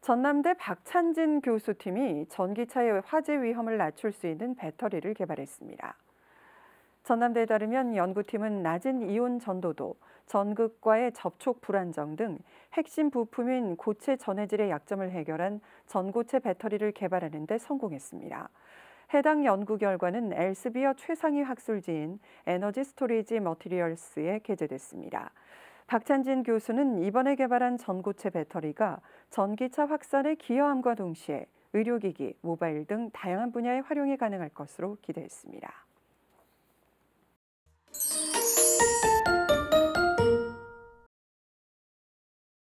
전남대 박찬진 교수팀이 전기차의 화재 위험을 낮출 수 있는 배터리를 개발했습니다. 전남대에 따르면 연구팀은 낮은 이온 전도도, 전극과의 접촉 불안정 등 핵심 부품인 고체 전해질의 약점을 해결한 전고체 배터리를 개발하는 데 성공했습니다. 해당 연구 결과는 엘스비어 최상위 학술지인 에너지 스토리지 머티리얼스에 게재됐습니다. 박찬진 교수는 이번에 개발한 전고체 배터리가 전기차 확산에 기여함과 동시에 의료기기, 모바일 등 다양한 분야에 활용이 가능할 것으로 기대했습니다.